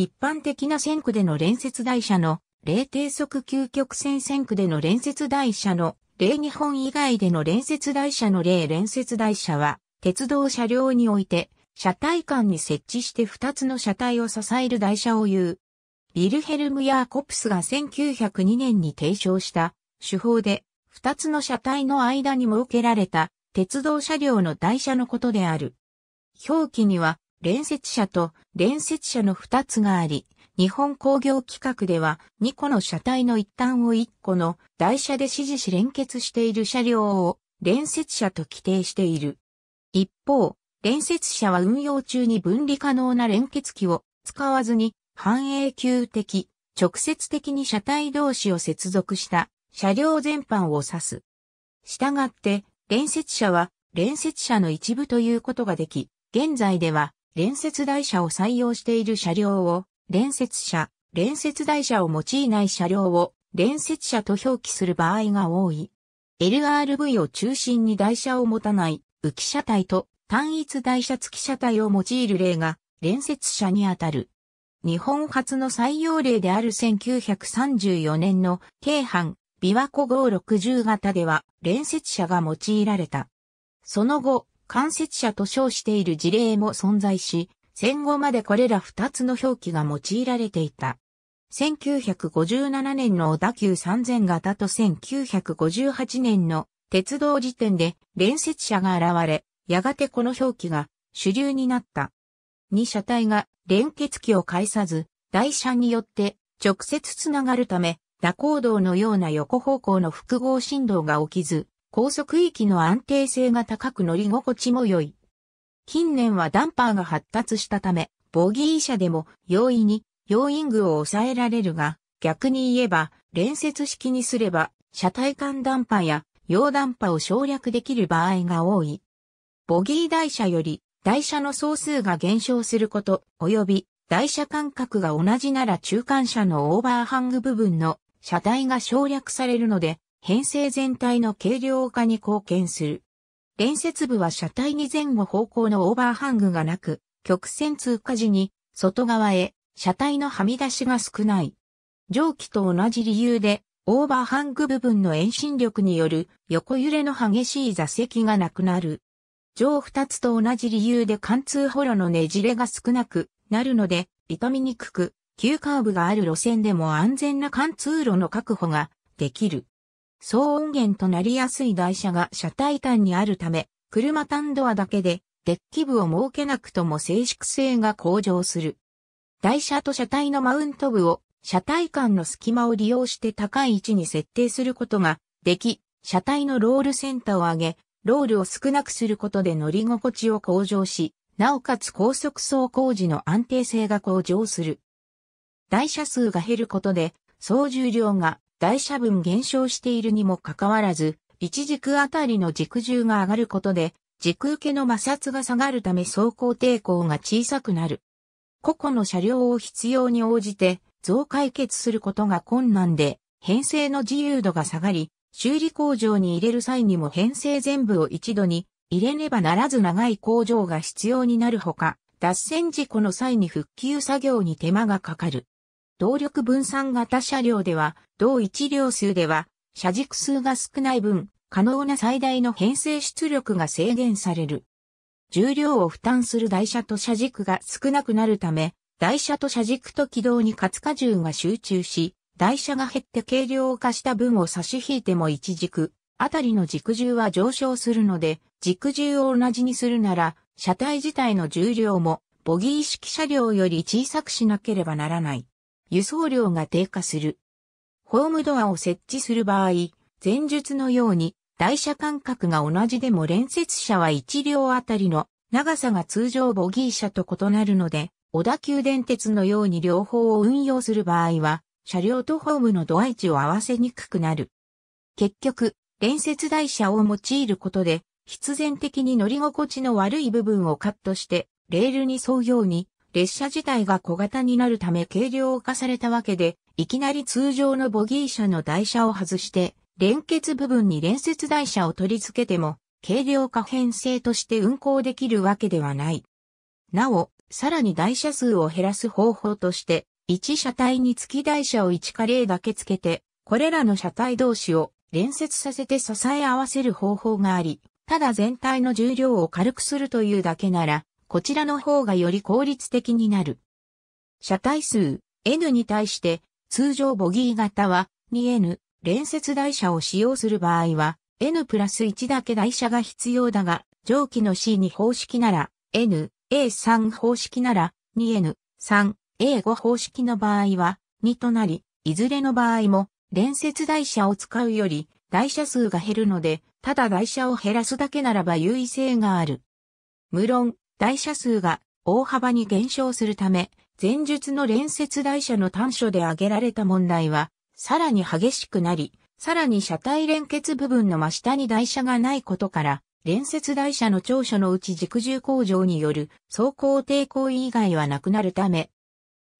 一般的な線区での連接台車の零低速究極線線区での連接台車の零日本以外での連接台車の零連接台車は鉄道車両において車体間に設置して2つの車体を支える台車を言う。ビルヘルム・ヤーコプスが1902年に提唱した手法で2つの車体の間に設けられた鉄道車両の台車のことである。表記には連接車と連接車の2つがあり、日本工業規格では2個の車体の一端を1個の台車で指示し連結している車両を連接車と規定している。一方、連接車は運用中に分離可能な連結器を使わずに半永久的、直接的に車体同士を接続した車両全般を指す。したがって、連接車は連接車の一部ということができ、現在では連接台車を採用している車両を、連接車、連接台車を用いない車両を、連接車と表記する場合が多い。LRV を中心に台車を持たない浮き車体と単一台車付き車体を用いる例が連接車にあたる。日本初の採用例である1934年の京阪琵琶湖号60型では連接車が用いられた。その後、関節者と称している事例も存在し、戦後までこれら二つの表記が用いられていた。1957年の小田急3000型と1958年の鉄道時点で連接車が現れ、やがてこの表記が主流になった。二車体が連結器を介さず、台車によって直接つながるため、蛇行動のような横方向の複合振動が起きず、高速域の安定性が高く乗り心地も良い。近年はダンパーが発達したため、ボギー車でも容易に要因具を抑えられるが、逆に言えば、連接式にすれば、車体間ダンパーや要ダンパーを省略できる場合が多い。ボギー台車より台車の総数が減少すること、及び台車間隔が同じなら中間車のオーバーハング部分の車体が省略されるので、編成全体の軽量化に貢献する。連接部は車体に前後方向のオーバーハングがなく、曲線通過時に外側へ車体のはみ出しが少ない。蒸気と同じ理由でオーバーハング部分の遠心力による横揺れの激しい座席がなくなる。上二つと同じ理由で貫通ホロのねじれが少なくなるので傷みにくく、急カーブがある路線でも安全な貫通路の確保ができる。騒音源となりやすい台車が車体端にあるため、車単ドアだけでデッキ部を設けなくとも静粛性が向上する。台車と車体のマウント部を車体間の隙間を利用して高い位置に設定することができ、車体のロールセンターを上げ、ロールを少なくすることで乗り心地を向上し、なおかつ高速走行時の安定性が向上する。台車数が減ることで、総重量が台車分減少しているにもかかわらず、一軸あたりの軸重が上がることで、軸受けの摩擦が下がるため走行抵抗が小さくなる。個々の車両を必要に応じて増解決することが困難で、編成の自由度が下がり、修理工場に入れる際にも編成全部を一度に入れねばならず長い工場が必要になるほか、脱線事故の際に復旧作業に手間がかかる。動力分散型車両では、同一両数では、車軸数が少ない分、可能な最大の編成出力が制限される。重量を負担する台車と車軸が少なくなるため、台車と車軸と軌道に活荷重が集中し、台車が減って軽量化した分を差し引いても一軸、あたりの軸重は上昇するので、軸重を同じにするなら、車体自体の重量も、ボギー式車両より小さくしなければならない。輸送量が低下する。ホームドアを設置する場合、前述のように台車間隔が同じでも連接車は1両あたりの長さが通常ボギー車と異なるので、小田急電鉄のように両方を運用する場合は、車両とホームの度合い値を合わせにくくなる。結局、連接台車を用いることで、必然的に乗り心地の悪い部分をカットして、レールに沿うように、列車自体が小型になるため軽量化されたわけで、いきなり通常のボギー車の台車を外して、連結部分に連接台車を取り付けても、軽量化編成として運行できるわけではない。なお、さらに台車数を減らす方法として、1車体につき台車を1カレーだけつけて、これらの車体同士を連接させて支え合わせる方法があり、ただ全体の重量を軽くするというだけなら、こちらの方がより効率的になる。車体数 N に対して、通常ボギー型は 2N 連接台車を使用する場合は N プラス1だけ台車が必要だが、上記の C2 方式なら N、A3 方式なら 2N、3、A5 方式の場合は2となり、いずれの場合も連接台車を使うより台車数が減るので、ただ台車を減らすだけならば優位性がある。無論、台車数が大幅に減少するため、前述の連接台車の短所で挙げられた問題は、さらに激しくなり、さらに車体連結部分の真下に台車がないことから、連接台車の長所のうち軸重工場による走行抵抗以外はなくなるため、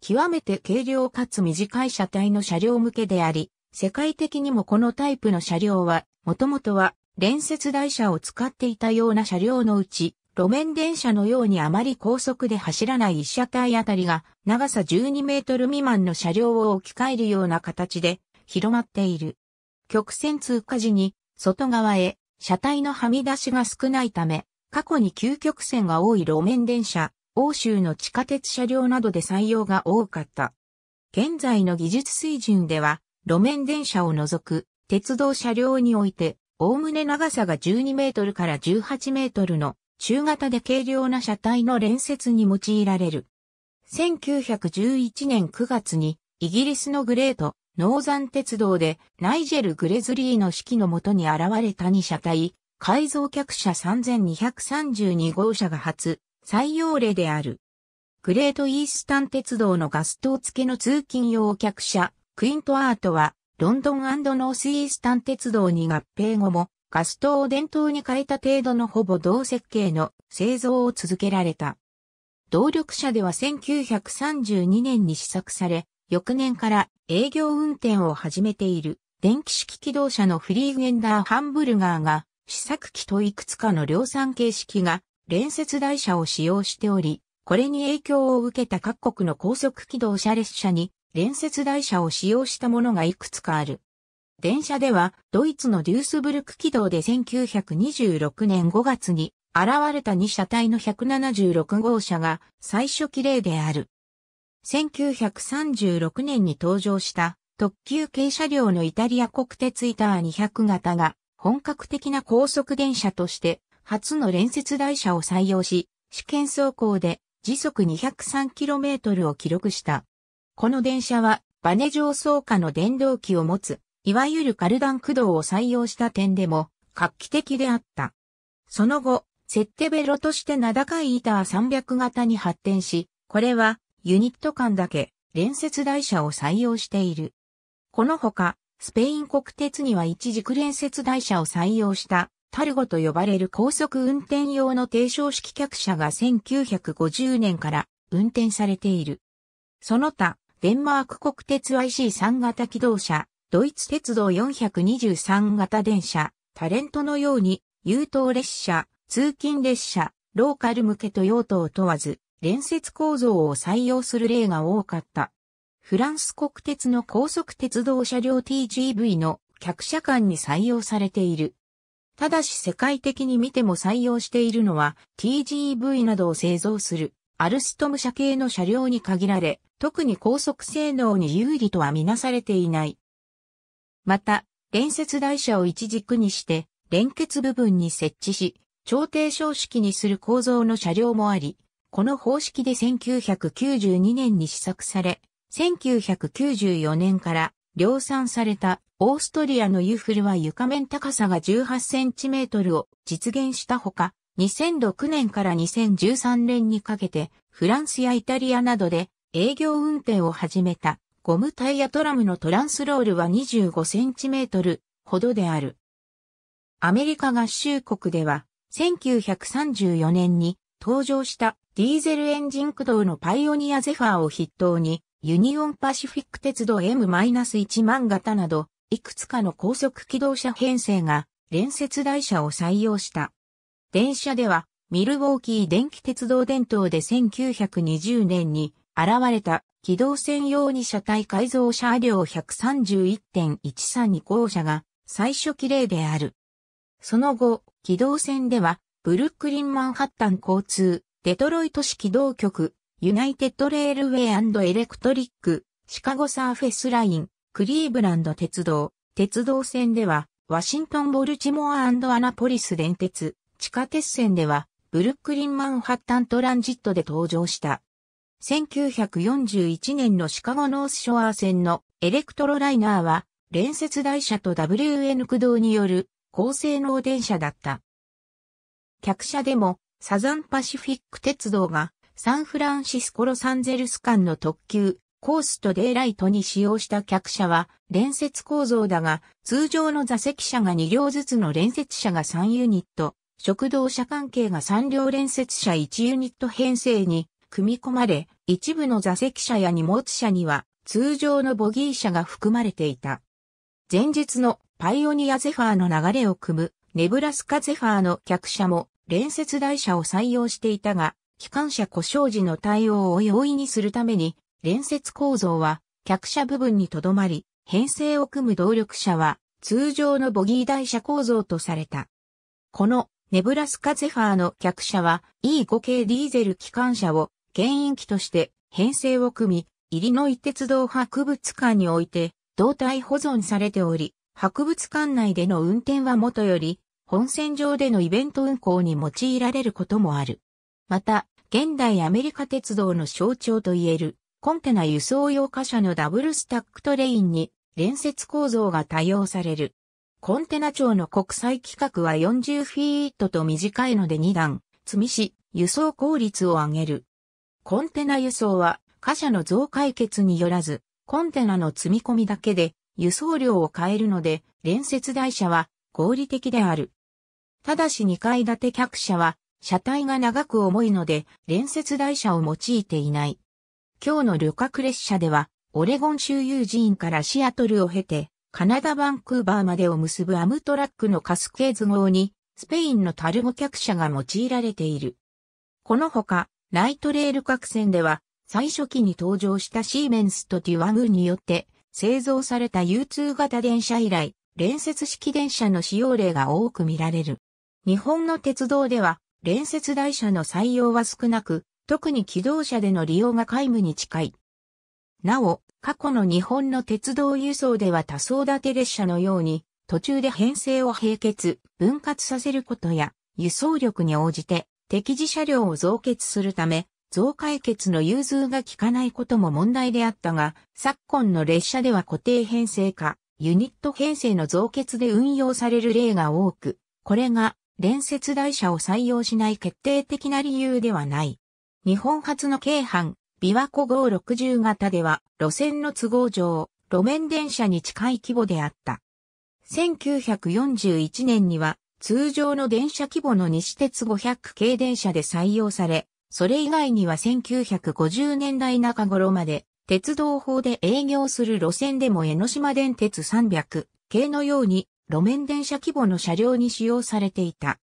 極めて軽量かつ短い車体の車両向けであり、世界的にもこのタイプの車両は、もともとは連接台車を使っていたような車両のうち、路面電車のようにあまり高速で走らない一車体あたりが長さ12メートル未満の車両を置き換えるような形で広まっている。曲線通過時に外側へ車体のはみ出しが少ないため、過去に急曲線が多い路面電車、欧州の地下鉄車両などで採用が多かった。現在の技術水準では、路面電車を除く鉄道車両において、おおむね長さが12メートルから18メートルの中型で軽量な車体の連接に用いられる。1911年9月にイギリスのグレート、ノーザン鉄道でナイジェル・グレズリーの指揮のもとに現れた2車体、改造客車3232号車が初採用例である。グレートイースタン鉄道のガス灯付けの通勤用客車、クイントアートは、ロンドンノースイースタン鉄道に合併後も、ガス灯を伝統に変えた程度のほぼ同設計の製造を続けられた。動力車では1932年に試作され、翌年から営業運転を始めている電気式機動車のフリーゲンダーハンブルガーが試作機といくつかの量産形式が連接台車を使用しており、これに影響を受けた各国の高速機動車列車に連接台車を使用したものがいくつかある。電車では、ドイツのデュースブルク軌道で1926年5月に現れた2車体の176号車が最初期例である。1936年に登場した特急軽車両のイタリア国鉄イター200型が本格的な高速電車として初の連接台車を採用し、試験走行で時速 203km を記録した。この電車はバネ上走下の電動機を持ついわゆるカルダン駆動を採用した点でも画期的であった。その後、セッテベロとして名高い板は300型に発展し、これはユニット間だけ連接台車を採用している。このほか、スペイン国鉄には一軸連接台車を採用したタルゴと呼ばれる高速運転用の低床式客車が1950年から運転されている。その他、デンマーク国鉄 IC3 型機動車ドイツ鉄道423型電車、タレントのように、優等列車、通勤列車、ローカル向けと用途を問わず、連接構造を採用する例が多かった。フランス国鉄の高速鉄道車両 TGV の客車間に採用されている。ただし世界的に見ても採用しているのは TGV などを製造するアルストム社系の車両に限られ、特に高速性能に有利とはみなされていない。また、連接台車を一軸にして連結部分に設置し、調停小式にする構造の車両もあり、この方式で1992年に試作され、1994年から量産されたオーストリアのユフルは床面高さが18センチメートルを実現したほか、2006年から2013年にかけてフランスやイタリアなどで営業運転を始めた。ゴムタイヤトラムのトランスロールは2 5トルほどである。アメリカ合衆国では1934年に登場したディーゼルエンジン駆動のパイオニアゼファーを筆頭にユニオンパシフィック鉄道 M-1 万型などいくつかの高速機動車編成が連接台車を採用した。電車ではミルウォーキー電気鉄道伝統で1920年に現れた機動専用に車体改造車両131.132号車が最初期例である。その後、機動線では、ブルックリンマンハッタン交通、デトロイト市機動局、ユナイテッドレールウェイエレクトリック、シカゴサーフェスライン、クリーブランド鉄道、鉄道線では、ワシントンボルチモアアナポリス電鉄、地下鉄線では、ブルックリンマンハッタントランジットで登場した。1941年のシカゴノースショアー線のエレクトロライナーは、連接台車と WN 駆動による高性能電車だった。客車でもサザンパシフィック鉄道がサンフランシスコロサンゼルス間の特急、コースとデイライトに使用した客車は連接構造だが、通常の座席車が2両ずつの連接車が3ユニット、食堂車関係が3両連接車1ユニット編成に組み込まれ、一部の座席車や荷物車には通常のボギー車が含まれていた。前日のパイオニアゼファーの流れを組むネブラスカゼファーの客車も連接台車を採用していたが、機関車故障時の対応を容易にするために、連接構造は客車部分にとどまり、編成を組む動力車は通常のボギー台車構造とされた。このネブラスカゼファーの客車は E5 系ディーゼル機関車を牽引機として編成を組み、イリノイ鉄道博物館において、胴体保存されており、博物館内での運転はもとより、本線上でのイベント運行に用いられることもある。また、現代アメリカ鉄道の象徴といえる、コンテナ輸送用貨車のダブルスタックトレインに、連接構造が多用される。コンテナ庁の国際規格は40フィートと短いので2段、積みし、輸送効率を上げる。コンテナ輸送は、貨車の増解決によらず、コンテナの積み込みだけで輸送量を変えるので、連接台車は合理的である。ただし2階建て客車は、車体が長く重いので、連接台車を用いていない。今日の旅客列車では、オレゴン州友人からシアトルを経て、カナダ・バンクーバーまでを結ぶアムトラックのカスケーズ号に、スペインのタルボ客車が用いられている。このほか、ライトレール各線では、最初期に登場したシーメンスとデュワグによって製造された U2 型電車以来、連接式電車の使用例が多く見られる。日本の鉄道では、連接台車の採用は少なく、特に機動車での利用が皆無に近い。なお、過去の日本の鉄道輸送では多層立て列車のように、途中で編成を並結、分割させることや、輸送力に応じて敵自車両を増結するため、増解決の融通が効かないことも問題であったが、昨今の列車では固定編成か、ユニット編成の増結で運用される例が多く、これが連接台車を採用しない決定的な理由ではない。日本初の京阪、琵琶湖号60型では、路線の都合上、路面電車に近い規模であった。1941年には、通常の電車規模の西鉄500系電車で採用され、それ以外には1950年代中頃まで鉄道法で営業する路線でも江ノ島電鉄300系のように路面電車規模の車両に使用されていた。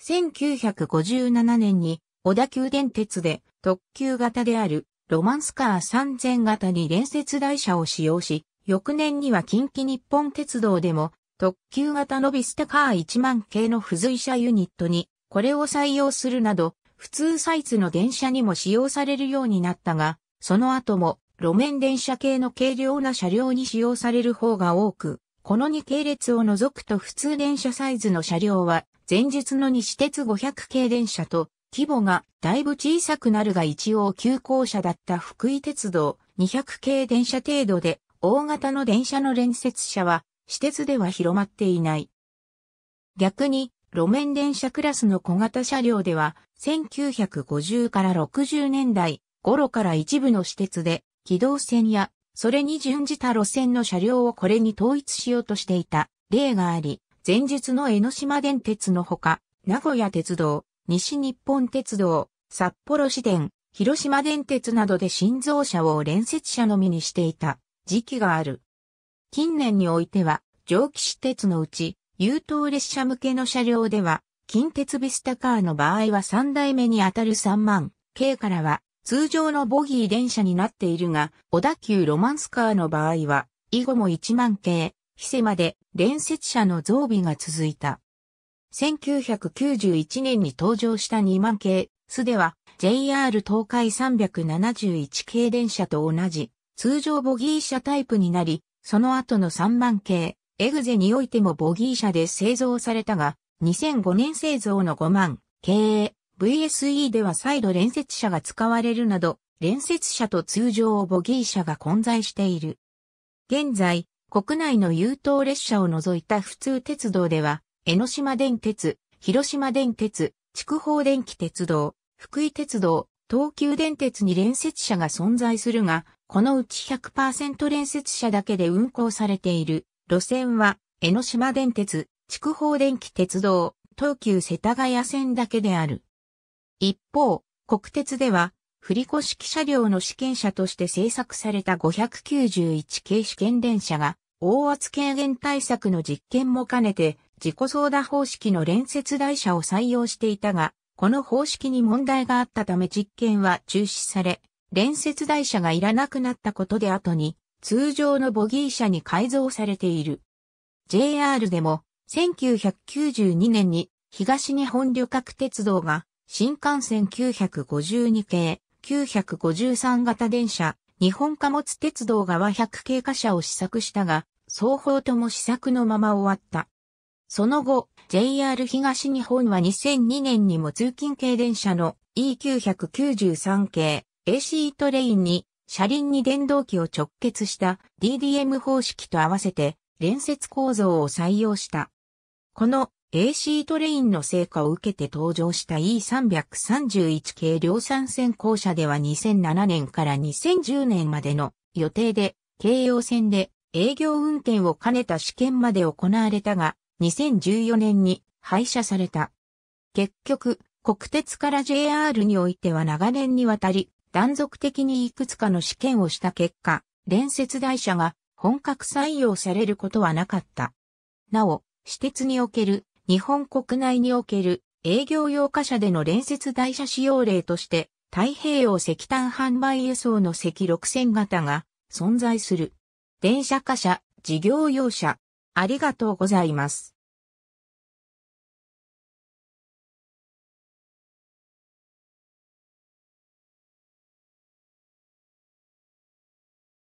1957年に小田急電鉄で特急型であるロマンスカー3000型に連接台車を使用し、翌年には近畿日本鉄道でも特急型のビスタカー1万系の付随車ユニットに、これを採用するなど、普通サイズの電車にも使用されるようになったが、その後も路面電車系の軽量な車両に使用される方が多く、この2系列を除くと普通電車サイズの車両は、前述の西鉄500系電車と、規模がだいぶ小さくなるが一応急行車だった福井鉄道200系電車程度で、大型の電車の連接車は私鉄では広まっていない。逆に、路面電車クラスの小型車両では、1950から60年代頃から一部の私鉄で、機動線や、それに準じた路線の車両をこれに統一しようとしていた例があり、前日の江ノ島電鉄のほか、名古屋鉄道、西日本鉄道、札幌市電、広島電鉄などで新造車を連接車のみにしていた時期がある。近年においては、蒸気私鉄のうち、優等列車向けの車両では、近鉄ビスタカーの場合は3代目にあたる3万、K からは、通常のボギー電車になっているが、小田急ロマンスカーの場合は、以後も1万系、非セまで連接車の増備が続いた。1991年に登場した2万系、巣では JR 東海371系電車と同じ通常ボギー車タイプになり、その後の3万系、エグゼにおいてもボギー車で製造されたが、2005年製造の5万系、VSE では再度連接車が使われるなど、連接車と通常ボギー車が混在している。現在、国内の優等列車を除いた普通鉄道では、江ノ島電鉄、広島電鉄、筑豊電気鉄道、福井鉄道、東急電鉄に連接車が存在するが、このうち100%連接車だけで運行されている路線は、江ノ島電鉄、筑豊電気鉄道、東急世田谷線だけである。一方、国鉄では、振り子式車両の試験車として製作された591系試験電車が、大圧軽減対策の実験も兼ねて、自己操舵方式の連接台車を採用していたが、この方式に問題があったため実験は中止され、連接台車がいらなくなったことで後に通常のボギー車に改造されている。JR でも1992年に東日本旅客鉄道が新幹線952系、953型電車、日本貨物鉄道側100系貨車を試作したが、双方とも試作のまま終わった。その後、JR 東日本は2002年にも通勤系電車の E993 系、AC トレインに車輪に電動機を直結した DDM 方式と合わせて連接構造を採用した。この AC トレインの成果を受けて登場した E331 系量産線校舎では2007年から2010年までの予定で、京葉線で営業運転を兼ねた試験まで行われたが、2014年に廃車された。結局、国鉄から JR においては長年にわたり、断続的にいくつかの試験をした結果、連接台車が本格採用されることはなかった。なお、私鉄における日本国内における営業用貨車での連接台車使用例として、太平洋石炭販売輸送の赤6000型が存在する。電車貨車、事業用車。ありがとうございます。